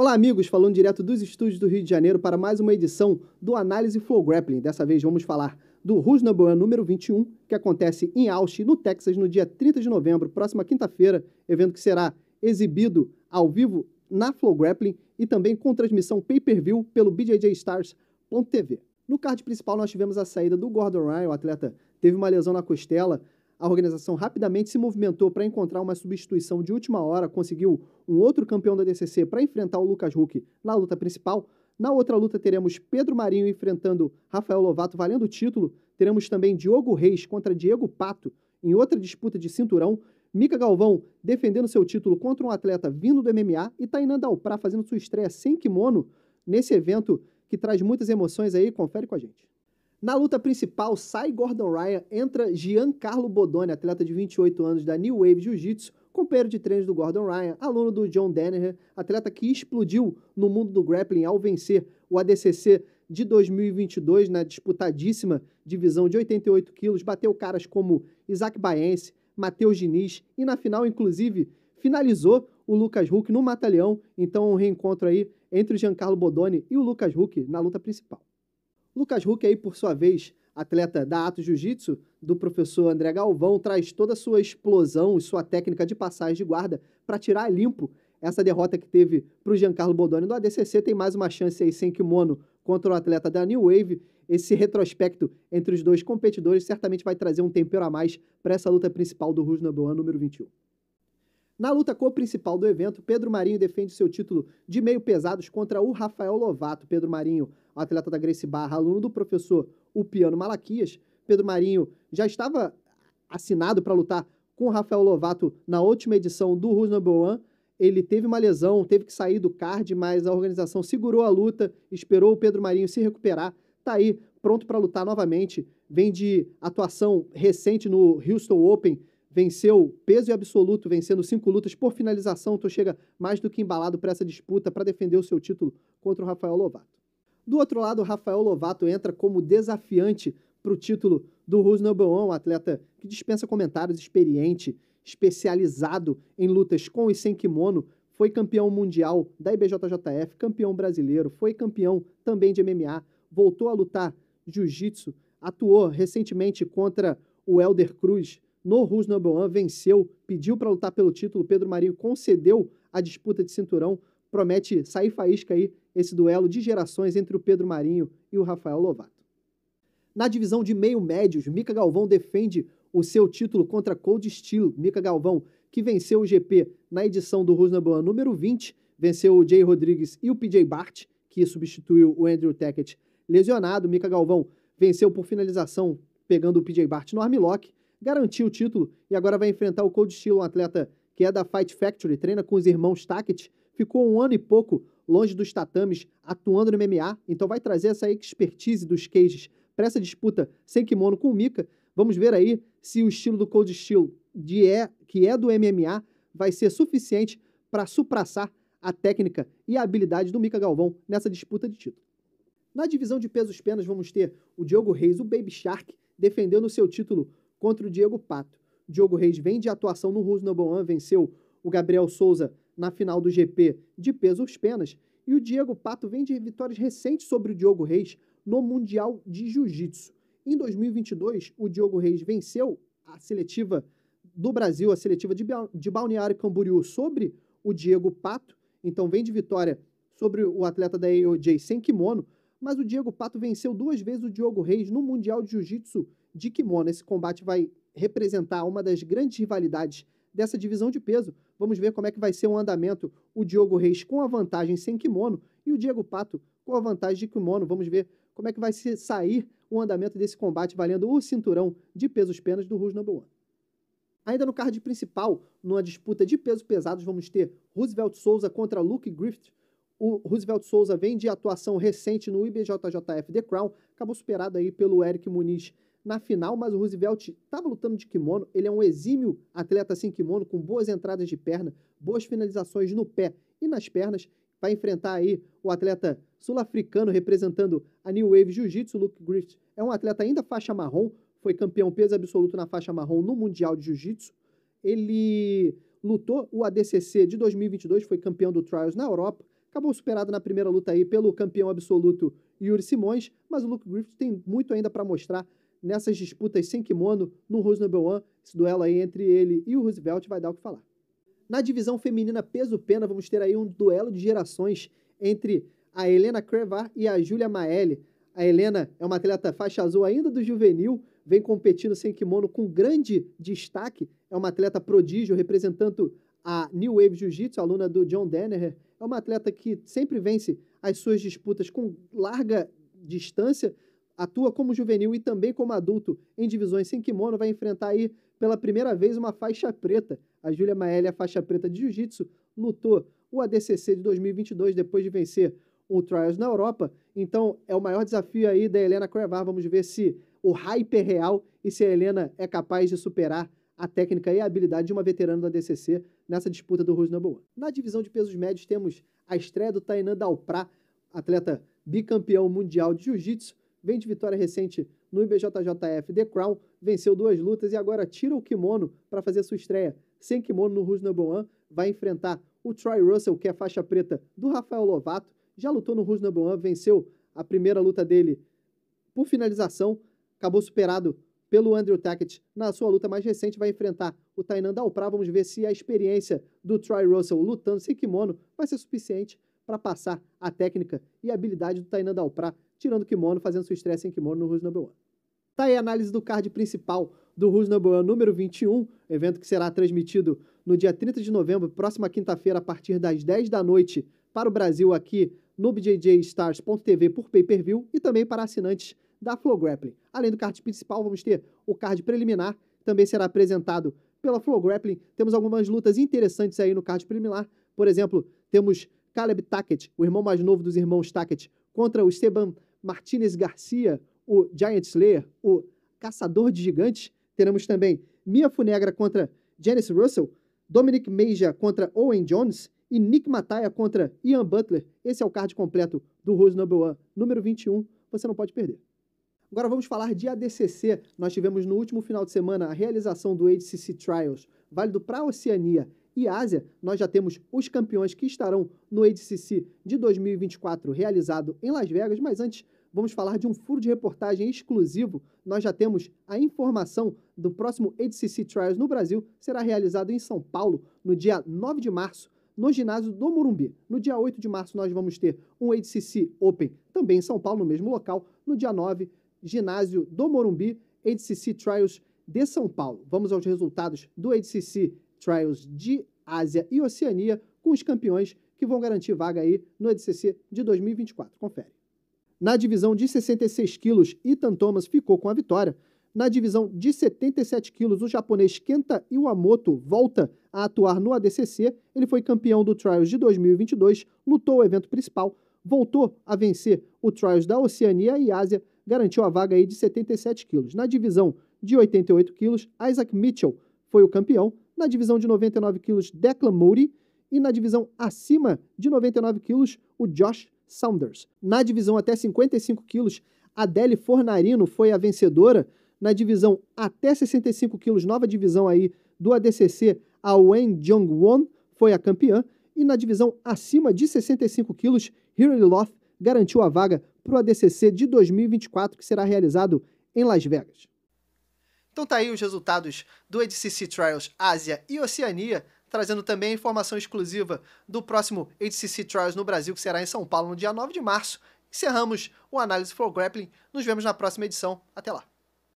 Olá, amigos! Falando direto dos estúdios do Rio de Janeiro para mais uma edição do Análise Flow Grappling. Dessa vez vamos falar do Who's número 21, que acontece em Austin, no Texas, no dia 30 de novembro, próxima quinta-feira, evento que será exibido ao vivo na Flow Grappling e também com transmissão pay-per-view pelo BJJstars.tv. No card principal, nós tivemos a saída do Gordon Ryan, o atleta teve uma lesão na costela, a organização rapidamente se movimentou para encontrar uma substituição de última hora, conseguiu um outro campeão da DCC para enfrentar o Lucas Huck na luta principal. Na outra luta teremos Pedro Marinho enfrentando Rafael Lovato valendo o título. Teremos também Diogo Reis contra Diego Pato em outra disputa de cinturão. Mika Galvão defendendo seu título contra um atleta vindo do MMA e Tainan Dalprá fazendo sua estreia sem kimono nesse evento que traz muitas emoções aí. Confere com a gente. Na luta principal, sai Gordon Ryan, entra Giancarlo Bodoni, atleta de 28 anos da New Wave Jiu-Jitsu, companheiro de treinos do Gordon Ryan, aluno do John Denner, atleta que explodiu no mundo do grappling ao vencer o ADCC de 2022 na disputadíssima divisão de 88 quilos, bateu caras como Isaac Baense, Matheus Diniz e na final, inclusive, finalizou o Lucas Huck no Matalhão. Então, um reencontro aí entre o Giancarlo Bodoni e o Lucas Huck na luta principal. Lucas Huck, aí, por sua vez, atleta da Ato Jiu-Jitsu, do professor André Galvão, traz toda a sua explosão e sua técnica de passagem de guarda para tirar limpo essa derrota que teve para o Giancarlo Bodoni no ADCC. Tem mais uma chance aí sem kimono contra o atleta da New Wave. Esse retrospecto entre os dois competidores certamente vai trazer um tempero a mais para essa luta principal do Rouge Number número 21. Na luta co-principal do evento, Pedro Marinho defende seu título de meio pesados contra o Rafael Lovato. Pedro Marinho, atleta da Grace Barra, aluno do professor Upiano Malaquias. Pedro Marinho já estava assinado para lutar com o Rafael Lovato na última edição do Who's No. 1. Ele teve uma lesão, teve que sair do card, mas a organização segurou a luta, esperou o Pedro Marinho se recuperar. Tá aí, pronto para lutar novamente. Vem de atuação recente no Houston Open, venceu peso e absoluto, vencendo cinco lutas por finalização. Então chega mais do que embalado para essa disputa para defender o seu título contra o Rafael Lovato. Do outro lado, o Rafael Lovato entra como desafiante para o título do Rus Nobeon, um atleta que dispensa comentários, experiente, especializado em lutas com e sem kimono, foi campeão mundial da IBJJF, campeão brasileiro, foi campeão também de MMA, voltou a lutar jiu-jitsu, atuou recentemente contra o Elder Cruz no Who's Number One, venceu, pediu para lutar pelo título, Pedro Marinho concedeu a disputa de cinturão, promete sair faísca aí esse duelo de gerações entre o Pedro Marinho e o Rafael Lovato. Na divisão de meio médios, Mika Galvão defende o seu título contra Cold Steel. Mika Galvão, que venceu o GP na edição do Who's Number One número 20, venceu o Jay Rodrigues e o PJ Bart, que substituiu o Andrew Tackett lesionado. Mika Galvão venceu por finalização, pegando o PJ Bart no armlock garantiu o título e agora vai enfrentar o Cold Steel, um atleta que é da Fight Factory, treina com os irmãos Tackett, ficou um ano e pouco longe dos tatames, atuando no MMA, então vai trazer essa expertise dos cages para essa disputa sem kimono com o Mika. Vamos ver aí se o estilo do Cold Steel, de é, que é do MMA, vai ser suficiente para supraçar a técnica e a habilidade do Mika Galvão nessa disputa de título. Na divisão de pesos penas vamos ter o Diogo Reis, o Baby Shark, defendendo o seu título contra o Diego Pato. Diogo Reis vem de atuação no Reasonable One, venceu o Gabriel Souza na final do GP de pesos penas, e o Diego Pato vem de vitórias recentes sobre o Diogo Reis no Mundial de Jiu-Jitsu. Em 2022, o Diogo Reis venceu a seletiva do Brasil, a seletiva de, de Balneário Camboriú, sobre o Diego Pato, então vem de vitória sobre o atleta da AOJ sem kimono, mas o Diego Pato venceu duas vezes o Diogo Reis no Mundial de Jiu-Jitsu de kimono. Esse combate vai representar uma das grandes rivalidades dessa divisão de peso. Vamos ver como é que vai ser o um andamento. O Diogo Reis com a vantagem sem kimono e o Diego Pato com a vantagem de kimono. Vamos ver como é que vai sair o andamento desse combate valendo o cinturão de pesos penas do Rouge Number One. Ainda no card principal, numa disputa de pesos pesados, vamos ter Roosevelt Souza contra Luke Griffith. O Roosevelt Souza vem de atuação recente no IBJJF The Crown, acabou superado aí pelo Eric Muniz na final, mas o Roosevelt estava lutando de kimono. Ele é um exímio atleta sem kimono, com boas entradas de perna, boas finalizações no pé e nas pernas. Vai enfrentar aí o atleta sul-africano representando a New Wave Jiu-Jitsu, Luke Griffith. É um atleta ainda faixa marrom, foi campeão peso absoluto na faixa marrom no Mundial de Jiu-Jitsu. Ele lutou o ADCC de 2022, foi campeão do Trials na Europa, acabou superado na primeira luta aí pelo campeão absoluto Yuri Simões, mas o Luke Griffith tem muito ainda para mostrar, nessas disputas sem kimono no Rusnobel One. Esse duelo aí entre ele e o Roosevelt vai dar o que falar. Na divisão feminina peso-pena, vamos ter aí um duelo de gerações entre a Helena Crevar e a Júlia Maelli. A Helena é uma atleta faixa azul ainda do juvenil, vem competindo sem kimono com grande destaque. É uma atleta prodígio, representando a New Wave Jiu-Jitsu, aluna do John Denner. É uma atleta que sempre vence as suas disputas com larga distância, atua como juvenil e também como adulto em divisões sem kimono, vai enfrentar aí pela primeira vez uma faixa preta. A Júlia Maelli, faixa preta de jiu-jitsu, lutou o ADCC de 2022 depois de vencer o Trials na Europa. Então, é o maior desafio aí da Helena Crevar. Vamos ver se o hype é real e se a Helena é capaz de superar a técnica e a habilidade de uma veterana da DCC nessa disputa do Rose Number One. Na divisão de pesos médios, temos a estreia do Tainan Dalprá, atleta bicampeão mundial de jiu-jitsu, vem de vitória recente no IBJJF The Crown, venceu duas lutas e agora tira o kimono para fazer sua estreia. Sem kimono no Rouge Number One, vai enfrentar o Troy Russell, que é a faixa preta do Rafael Lovato. Já lutou no Rouge Number One, venceu a primeira luta dele por finalização, acabou superado pelo Andrew Tackett na sua luta mais recente, vai enfrentar o Tainan Dalprá. Vamos ver se a experiência do Troy Russell lutando sem kimono vai ser suficiente para passar a técnica e habilidade do Tainan Dalprá, tirando o kimono, fazendo sua estresse em kimono no Rouge Number One. Tá aí a análise do card principal do Rouge Number One número 21, evento que será transmitido no dia 30 de novembro, próxima quinta-feira, a partir das 10 da noite, para o Brasil aqui no BJJstars.tv por pay-per-view e também para assinantes da Flow Grappling. Além do card principal, vamos ter o card preliminar, também será apresentado pela Flow Grappling. Temos algumas lutas interessantes aí no card preliminar. Por exemplo, temos Caleb Tackett, o irmão mais novo dos irmãos Tackett, contra o Esteban Martinez Garcia, o Giant Slayer, o Caçador de Gigantes. Teremos também Mia Funegra contra Janice Russell, Dominic Meija contra Owen Jones e Nick Mataya contra Ian Butler. Esse é o card completo do Rose Number One, número 21. Você não pode perder. Agora vamos falar de ADCC. Nós tivemos no último final de semana a realização do ADCC Trials, válido para a Oceania e Ásia, nós já temos os campeões que estarão no ADCC de 2024 realizado em Las Vegas, mas antes vamos falar de um furo de reportagem exclusivo. Nós já temos a informação do próximo ADCC Trials no Brasil, será realizado em São Paulo no dia 9 de março, no ginásio do Morumbi. No dia 8 de março nós vamos ter um ADCC Open também em São Paulo, no mesmo local, no dia 9, ginásio do Morumbi, ADCC Trials de São Paulo. Vamos aos resultados do ADCC Trials de Ásia e Oceania com os campeões que vão garantir vaga aí no EDCC de 2024. Confere. Na divisão de 66 quilos, Ethan Thomas ficou com a vitória. Na divisão de 77 quilos, o japonês Kenta Iwamoto volta a atuar no ADCC. Ele foi campeão do Trials de 2022, lutou o evento principal, voltou a vencer o Trials da Oceania e Ásia, garantiu a vaga aí de 77 quilos. Na divisão de 88 quilos, Isaac Mitchell foi o campeão. Na divisão de 99 quilos, Declan Moody. E na divisão acima de 99 quilos, o Josh Saunders. Na divisão até 55 quilos, Adele Fornarino foi a vencedora. Na divisão até 65 quilos, nova divisão aí do ADCC, a Wen Jong-won foi a campeã. E na divisão acima de 65 quilos, Hilary Loth garantiu a vaga para o ADCC de 2024, que será realizado em Las Vegas. Então tá aí os resultados do ADCC Trials Ásia e Oceania, trazendo também a informação exclusiva do próximo ADCC Trials no Brasil, que será em São Paulo no dia 9 de março. Encerramos o Análise for Grappling. Nos vemos na próxima edição. Até lá.